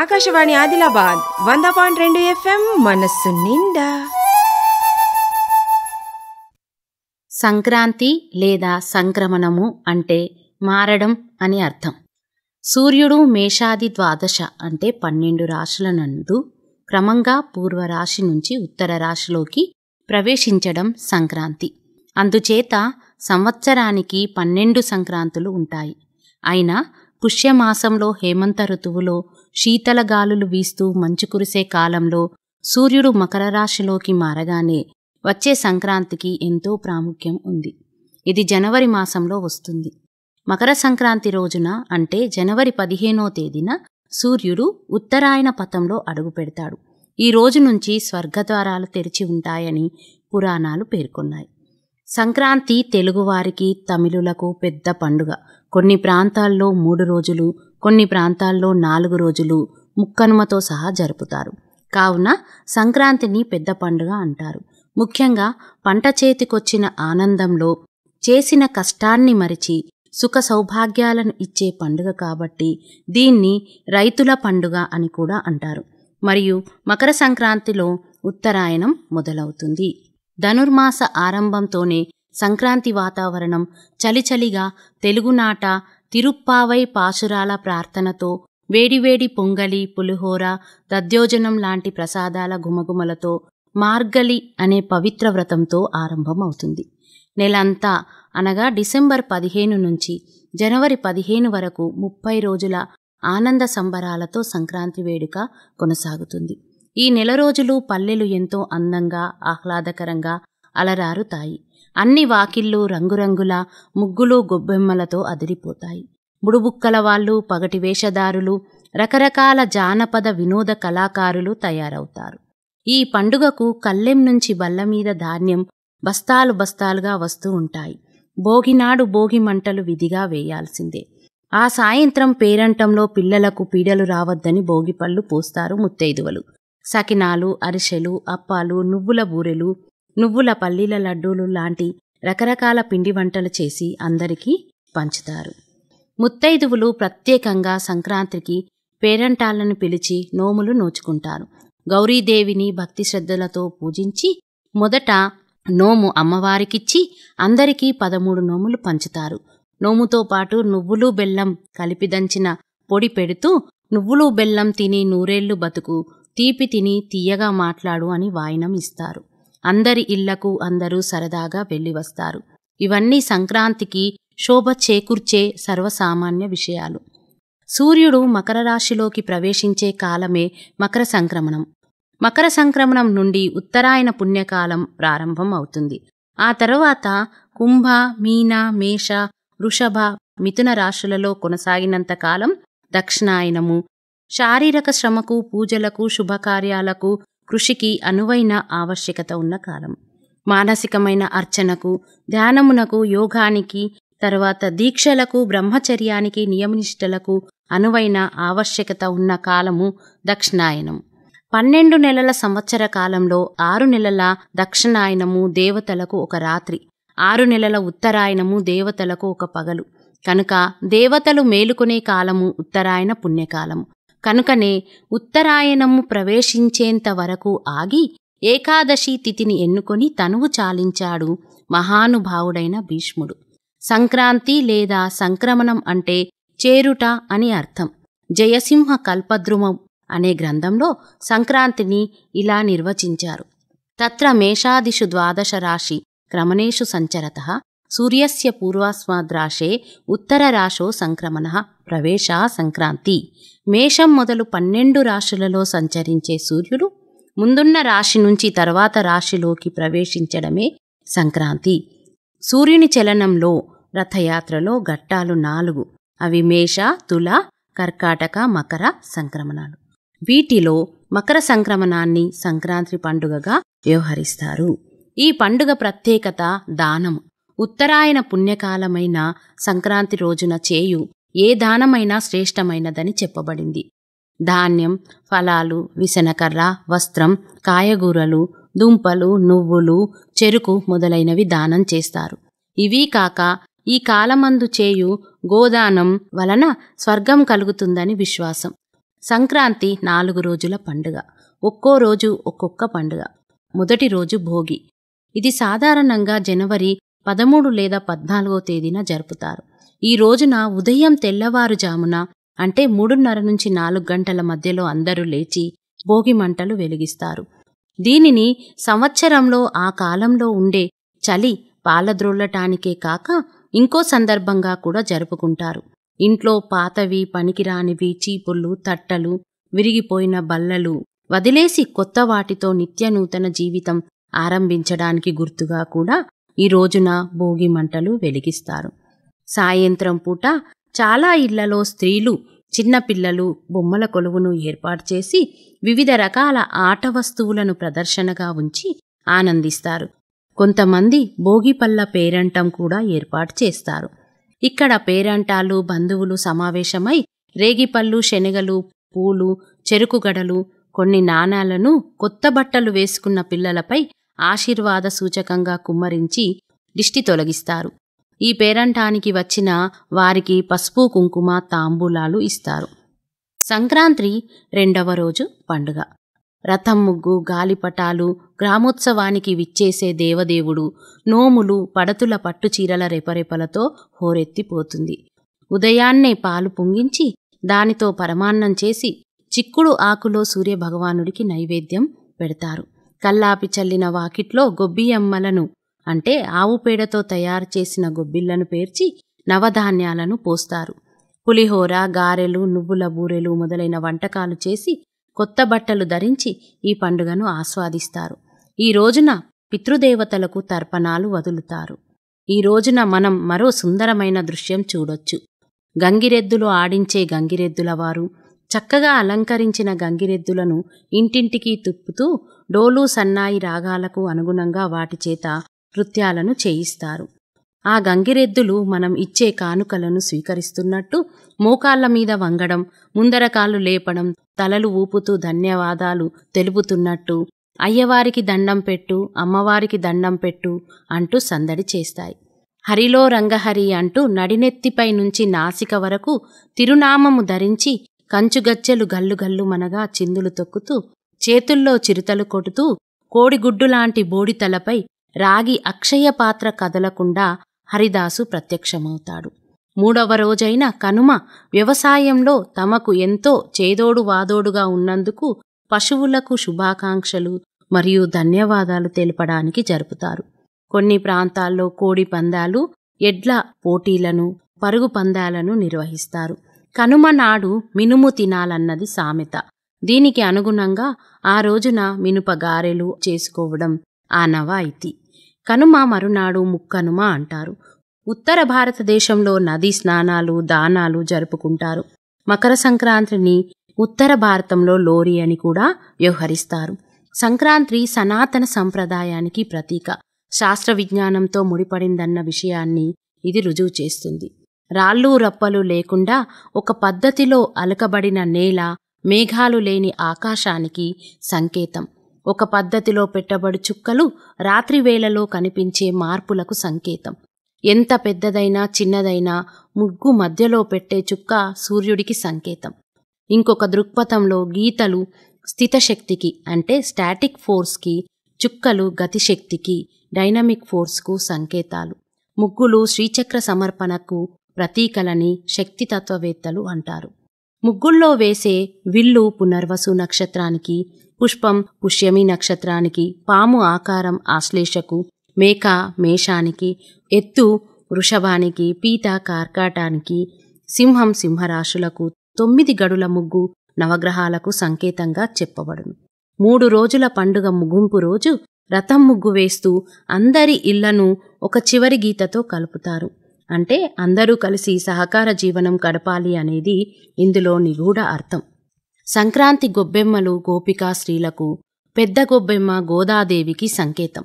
ఆకాశవాణి ఆదిలాబాద్ వంద పాయింట్ రెండు ఎఫ్ఎం మనస్సు నిండా సంక్రాంతి లేదా సంక్రమణము అంటే మారడం అని అర్థం సూర్యుడు మేషాది ద్వాదశ అంటే పన్నెండు రాశుల నందు క్రమంగా పూర్వ రాశి నుంచి ఉత్తర రాశిలోకి ప్రవేశించడం సంక్రాంతి అందుచేత సంవత్సరానికి పన్నెండు సంక్రాంతులు ఉంటాయి అయినా పుష్యమాసంలో హేమంత ఋతువులో శీతల గాలులు వీస్తూ మంచు కురిసే కాలంలో సూర్యుడు మకర రాశిలోకి మారగానే వచ్చే సంక్రాంతికి ఎంతో ప్రాముఖ్యం ఉంది ఇది జనవరి మాసంలో వస్తుంది మకర సంక్రాంతి రోజున అంటే జనవరి పదిహేనో తేదీన సూర్యుడు ఉత్తరాయణ పథంలో అడుగు పెడతాడు ఈ రోజు నుంచి స్వర్గద్వారాలు తెరిచి ఉంటాయని పురాణాలు పేర్కొన్నాయి సంక్రాంతి తెలుగువారికి తమిళులకు పెద్ద పండుగ కొన్ని ప్రాంతాల్లో మూడు రోజులు కొన్ని ప్రాంతాల్లో నాలుగు రోజులు ముక్కనుమతో సహా జరుపుతారు కావున సంక్రాంతిని పెద్ద పండుగ అంటారు ముఖ్యంగా పంట చేతికొచ్చిన ఆనందంలో చేసిన కష్టాన్ని మరిచి సుఖ సౌభాగ్యాలను ఇచ్చే పండుగ కాబట్టి దీన్ని రైతుల పండుగ అని కూడా అంటారు మరియు మకర సంక్రాంతిలో ఉత్తరాయణం మొదలవుతుంది ధనుర్మాస ఆరంభంతోనే సంక్రాంతి వాతావరణం చలిచలిగా తెలుగునాట తిరుప్పావై పాశురాల ప్రార్థనతో వేడివేడి పొంగలి పులిహోర దద్యోజనం లాంటి ప్రసాదాల గుమగుమలతో మార్గలి అనే పవిత్ర వ్రతంతో ఆరంభమవుతుంది నెలంతా అనగా డిసెంబర్ పదిహేను నుంచి జనవరి పదిహేను వరకు ముప్పై రోజుల ఆనంద సంబరాలతో సంక్రాంతి వేడుక కొనసాగుతుంది ఈ నెల రోజులు పల్లెలు ఎంతో అందంగా ఆహ్లాదకరంగా అలరారుతాయి అన్ని వాకిళ్ళు రంగురంగుల ముగ్గులు గొబ్బెమ్మలతో అదిరిపోతాయి బుడుబుక్కల వాళ్ళు పగటి వేషధారులు రకరకాల జానపద వినోద కళాకారులు తయారవుతారు ఈ పండుగకు కల్లెం నుంచి బల్లమీద ధాన్యం బస్తాలు బస్తాలుగా వస్తూ ఉంటాయి భోగినాడు భోగి మంటలు విధిగా వేయాల్సిందే ఆ సాయంత్రం పేరంటంలో పిల్లలకు పీడలు రావద్దని భోగిపళ్ళు పోస్తారు ముత్తైదువలు సకినాలు అరిసెలు అప్పాలు నువ్వుల బూరెలు నువ్వుల పల్లీల లడ్డూలు లాంటి రకరకాల పిండి వంటలు చేసి అందరికీ పంచుతారు ముత్తైదువులు ప్రత్యేకంగా సంక్రాంతికి పేరంటాళ్లను పిలిచి నోములు నోచుకుంటారు గౌరీదేవిని భక్తి శ్రద్ధలతో పూజించి మొదట నోము అమ్మవారికిచ్చి అందరికీ పదమూడు నోములు పంచుతారు నోముతో పాటు నువ్వులు బెల్లం కలిపి దంచిన పొడి పెడుతూ నువ్వులు బెల్లం తిని నూరేళ్లు బతుకు తీపి తిని తీయగా మాట్లాడు అని వాయినం ఇస్తారు అందరి ఇళ్లకు అందరూ సరదాగా వెళ్ళి వస్తారు ఇవన్నీ సంక్రాంతికి శోభ చేకూర్చే సర్వసామాన్య విషయాలు సూర్యుడు మకర రాశిలోకి ప్రవేశించే కాలమే మకర సంక్రమణం మకర సంక్రమణం నుండి ఉత్తరాయణ పుణ్యకాలం ప్రారంభం అవుతుంది ఆ తర్వాత కుంభ మీన మేష వృషభ మిథున రాశులలో కొనసాగినంతకాలం దక్షిణాయనము శారీరక శ్రమకు పూజలకు శుభకార్యాలకు కృషికి అనువైన ఆవశ్యకత ఉన్న కాలం మానసికమైన అర్చనకు ధ్యానమునకు యోగానికి తర్వాత దీక్షలకు బ్రహ్మచర్యానికి నియమనిష్టలకు అనువైన ఆవశ్యకత ఉన్న కాలము దక్షిణాయనం పన్నెండు నెలల సంవత్సర కాలంలో ఆరు నెలల దక్షిణాయనము దేవతలకు ఒక రాత్రి ఆరు నెలల ఉత్తరాయణము దేవతలకు ఒక పగలు కనుక దేవతలు మేలుకునే కాలము ఉత్తరాయణ పుణ్యకాలము కనుకనే ఉత్తరాయణము ప్రవేశించేంత వరకు ఆగి ఏకాదశి తిథిని ఎన్నుకొని తనువు చాలించాడు మహానుభావుడైన భీష్ముడు సంక్రాంతి లేదా సంక్రమణం అంటే చేరుట అని అర్థం జయసింహ కల్పద్రుమం అనే గ్రంథంలో సంక్రాంతిని ఇలా నిర్వచించారు తత్ర మేషాదిషు ద్వాదశ రాశి క్రమణేషు సంచరత సూర్యస్య పూర్వాస్వాద్రాశే రాశో సంక్రమణ ప్రవేశ సంక్రాంతి మేషం మొదలు పన్నెండు రాశులలో సంచరించే సూర్యుడు ముందున్న రాశి నుంచి తర్వాత రాశిలోకి ప్రవేశించడమే సంక్రాంతి సూర్యుని చలనంలో రథయాత్రలో ఘట్టాలు నాలుగు అవి మేష తుల కర్కాటక మకర సంక్రమణాలు వీటిలో మకర సంక్రమణాన్ని సంక్రాంతి పండుగగా వ్యవహరిస్తారు ఈ పండుగ ప్రత్యేకత దానము ఉత్తరాయణ పుణ్యకాలమైన సంక్రాంతి రోజున చేయు ఏ దానమైనా శ్రేష్టమైనదని చెప్పబడింది ధాన్యం ఫలాలు విసనకర్ర వస్త్రం కాయగూరలు దుంపలు నువ్వులు చెరుకు మొదలైనవి దానం చేస్తారు ఇవి కాక ఈ కాలమందు చేయు గోదానం వలన స్వర్గం కలుగుతుందని విశ్వాసం సంక్రాంతి నాలుగు రోజుల పండుగ ఒక్కో రోజు ఒక్కొక్క పండుగ మొదటి రోజు భోగి ఇది సాధారణంగా జనవరి పదమూడు లేదా పద్నాలుగో తేదీన జరుపుతారు ఈ రోజున ఉదయం తెల్లవారుజామున అంటే మూడున్నర నుంచి నాలుగు గంటల మధ్యలో అందరూ లేచి భోగి మంటలు వెలిగిస్తారు దీనిని సంవత్సరంలో ఆ కాలంలో ఉండే చలి పాలద్రోళ్లటానికే కాక ఇంకో సందర్భంగా కూడా జరుపుకుంటారు ఇంట్లో పాతవి పనికిరానివి చీపుళ్ళు తట్టలు విరిగిపోయిన బల్లలు వదిలేసి కొత్త వాటితో నిత్యనూతన జీవితం ఆరంభించడానికి గుర్తుగా కూడా ఈ రోజున భోగి మంటలు వెలిగిస్తారు సాయంత్రం పూట చాలా ఇళ్లలో స్త్రీలు చిన్నపిల్లలు బొమ్మల కొలువును ఏర్పాటు చేసి వివిధ రకాల ఆట వస్తువులను ప్రదర్శనగా ఉంచి ఆనందిస్తారు కొంతమంది భోగిపల్ల పేరంటం కూడా ఏర్పాటు చేస్తారు ఇక్కడ పేరంటాలు బంధువులు సమావేశమై రేగిపళ్ళు శనగలు పూలు చెరుకుగడలు కొన్ని నాణాలను కొత్త బట్టలు వేసుకున్న పిల్లలపై ఆశీర్వాద సూచకంగా కుమ్మరించి దిష్టి తొలగిస్తారు ఈ పేరంటానికి వచ్చిన వారికి పసుపు కుంకుమ తాంబూలాలు ఇస్తారు సంక్రాంతి రెండవ రోజు పండుగ రథం ముగ్గు గాలిపటాలు గ్రామోత్సవానికి విచ్చేసే దేవదేవుడు నోములు పడతుల పట్టుచీరల రెపరెపలతో హోరెత్తిపోతుంది ఉదయాన్నే పాలు పొంగించి దానితో పరమాన్నం చేసి చిక్కుడు ఆకులో సూర్యభగవానుడికి నైవేద్యం పెడతారు కల్లాపి చల్లిన వాకిట్లో గొబ్బియమ్మలను అంటే ఆవు పేడతో తయారు చేసిన గొబ్బిళ్లను పేర్చి నవధాన్యాలను పోస్తారు పులిహోర గారెలు నువ్వుల బూరెలు మొదలైన వంటకాలు చేసి కొత్త బట్టలు ధరించి ఈ పండుగను ఆస్వాదిస్తారు ఈ రోజున పితృదేవతలకు తర్పణాలు వదులుతారు ఈ రోజున మనం మరో సుందరమైన దృశ్యం చూడొచ్చు గంగిరెద్దులు ఆడించే గంగిరెద్దులవారు చక్కగా అలంకరించిన గంగిరెద్దులను ఇంటింటికీ తుప్పుతూ డోలు సన్నాయి రాగాలకు అనుగుణంగా వాటి చేత నృత్యాలను చేయిస్తారు ఆ గంగిరెద్దులు మనం ఇచ్చే కానుకలను స్వీకరిస్తున్నట్టు మోకాళ్ల మీద వంగడం ముందరకాలు లేపడం తలలు ఊపుతూ ధన్యవాదాలు తెలుపుతున్నట్టు అయ్యవారికి దండం పెట్టు అమ్మవారికి దండం పెట్టు అంటూ సందడి చేస్తాయి హరిలో రంగహరి అంటూ నడినెత్తిపై నుంచి నాసిక వరకు తిరునామము ధరించి కంచుగచ్చెలు గల్లుగల్లుమనగా చిందులు తొక్కుతూ చేతుల్లో చిరుతలు కొడుతూ కోడిగుడ్డులాంటి బోడితలపై రాగి అక్షయ పాత్ర కదలకుండా హరిదాసు ప్రత్యక్షమవుతాడు మూడవ రోజైన కనుమ వ్యవసాయంలో తమకు ఎంతో చేదోడు వాదోడుగా ఉన్నందుకు పశువులకు శుభాకాంక్షలు మరియు ధన్యవాదాలు తెలపడానికి జరుపుతారు కొన్ని ప్రాంతాల్లో కోడి పందాలు ఎడ్ల పోటీలను పరుగు పందాలను నిర్వహిస్తారు కనుమ నాడు మినుము తినాలన్నది సామెత దీనికి అనుగుణంగా ఆ రోజున మినుప గారెలు చేసుకోవడం నవాయితీ కనుమ మరునాడు ముక్కనుమ అంటారు ఉత్తర భారతదేశంలో నదీ స్నానాలు దానాలు జరుపుకుంటారు మకర సంక్రాంతిని ఉత్తర భారతంలో లోరి అని కూడా వ్యవహరిస్తారు సంక్రాంతి సనాతన సంప్రదాయానికి ప్రతీక శాస్త్ర విజ్ఞానంతో ముడిపడిందన్న విషయాన్ని ఇది రుజువు చేస్తుంది రాళ్ళు రప్పలు లేకుండా ఒక పద్ధతిలో అలకబడిన నేల మేఘాలు లేని ఆకాశానికి సంకేతం ఒక పద్ధతిలో పెట్టబడి చుక్కలు రాత్రివేళలో కనిపించే మార్పులకు సంకేతం ఎంత పెద్దదైనా చిన్నదైనా ముగ్గు మధ్యలో పెట్టే చుక్క సూర్యుడికి సంకేతం ఇంకొక దృక్పథంలో గీతలు స్థితశక్తికి అంటే స్టాటిక్ ఫోర్స్కి చుక్కలు గతిశక్తికి డైనమిక్ ఫోర్స్కు సంకేతాలు ముగ్గులు శ్రీచక్ర సమర్పణకు ప్రతీకలని శక్తితత్వవేత్తలు అంటారు ముగ్గుల్లో వేసే విల్లు పునర్వసు నక్షత్రానికి పుష్పం పుష్యమి నక్షత్రానికి పాము ఆకారం ఆశ్లేషకు మేక మేషానికి ఎత్తు వృషభానికి పీత కార్కాటానికి సింహం సింహరాశులకు తొమ్మిది గడుల ముగ్గు నవగ్రహాలకు సంకేతంగా చెప్పబడును మూడు రోజుల పండుగ ముగింపు రోజు రథం ముగ్గు వేస్తూ అందరి ఇళ్లను ఒక చివరి గీతతో కలుపుతారు అంటే అందరూ కలిసి సహకార జీవనం గడపాలి అనేది ఇందులో నిగూఢ అర్థం సంక్రాంతి గొబ్బెమ్మలు గోపికా స్త్రీలకు పెద్ద గొబ్బెమ్మ గోదాదేవికి సంకేతం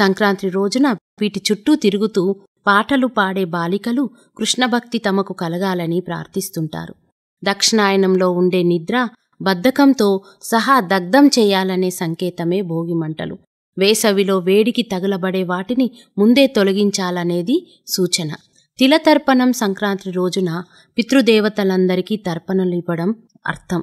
సంక్రాంతి రోజున వీటి చుట్టూ తిరుగుతూ పాటలు పాడే బాలికలు కృష్ణభక్తి తమకు కలగాలని ప్రార్థిస్తుంటారు దక్షిణాయనంలో ఉండే నిద్ర బద్ధకంతో సహా దగ్ధం చేయాలనే సంకేతమే భోగిమంటలు వేసవిలో వేడికి తగులబడే వాటిని ముందే తొలగించాలనేది సూచన తిలతర్పణం సంక్రాంతి రోజున పితృదేవతలందరికీ తర్పణలు ఇవ్వడం అర్థం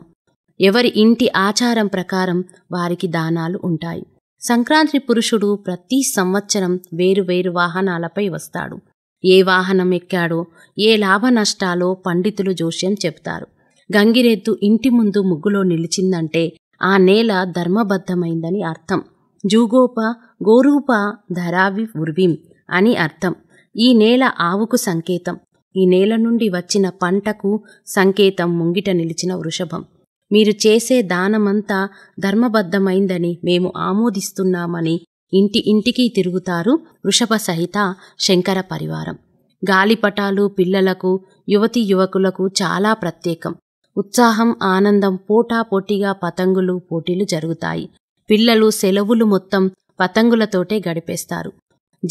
ఎవరి ఇంటి ఆచారం ప్రకారం వారికి దానాలు ఉంటాయి సంక్రాంతి పురుషుడు ప్రతి సంవత్సరం వేరు వేరు వాహనాలపై వస్తాడు ఏ వాహనం ఎక్కాడో ఏ లాభ నష్టాలో పండితులు జోష్యం చెప్తారు గంగిరెద్దు ఇంటి ముందు ముగ్గులో నిలిచిందంటే ఆ నేల ధర్మబద్ధమైందని అర్థం జూగోప గోరూప ధరావి ఉర్విం అని అర్థం ఈ నేల ఆవుకు సంకేతం ఈ నేల నుండి వచ్చిన పంటకు సంకేతం ముంగిట నిలిచిన వృషభం మీరు చేసే దానమంతా ధర్మబద్ధమైందని మేము ఆమోదిస్తున్నామని ఇంటి ఇంటికి తిరుగుతారు వృషభ సహిత శంకర పరివారం గాలిపటాలు పిల్లలకు యువతి యువకులకు చాలా ప్రత్యేకం ఉత్సాహం ఆనందం పోటా పోటీగా పతంగులు పోటీలు జరుగుతాయి పిల్లలు సెలవులు మొత్తం పతంగులతోటే గడిపేస్తారు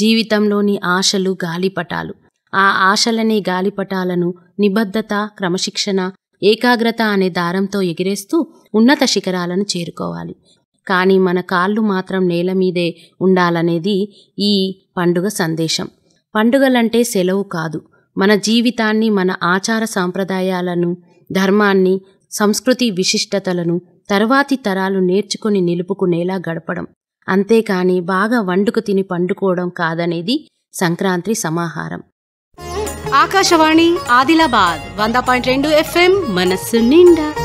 జీవితంలోని ఆశలు గాలిపటాలు ఆ ఆశలనే గాలిపటాలను నిబద్ధత క్రమశిక్షణ ఏకాగ్రత అనే దారంతో ఎగిరేస్తూ ఉన్నత శిఖరాలను చేరుకోవాలి కానీ మన కాళ్ళు మాత్రం నేల మీదే ఉండాలనేది ఈ పండుగ సందేశం పండుగలంటే సెలవు కాదు మన జీవితాన్ని మన ఆచార సాంప్రదాయాలను ధర్మాన్ని సంస్కృతి విశిష్టతలను తర్వాతి తరాలు నేర్చుకుని నిలుపుకునేలా గడపడం అంతేకాని బాగా వండుకు తిని పండుకోవడం కాదనేది సంక్రాంతి సమాహారం ఆకాశవాణి ఆదిలాబాద్ వంద పాయింట్ రెండు ఎఫ్ఎం మనస్సు నిండా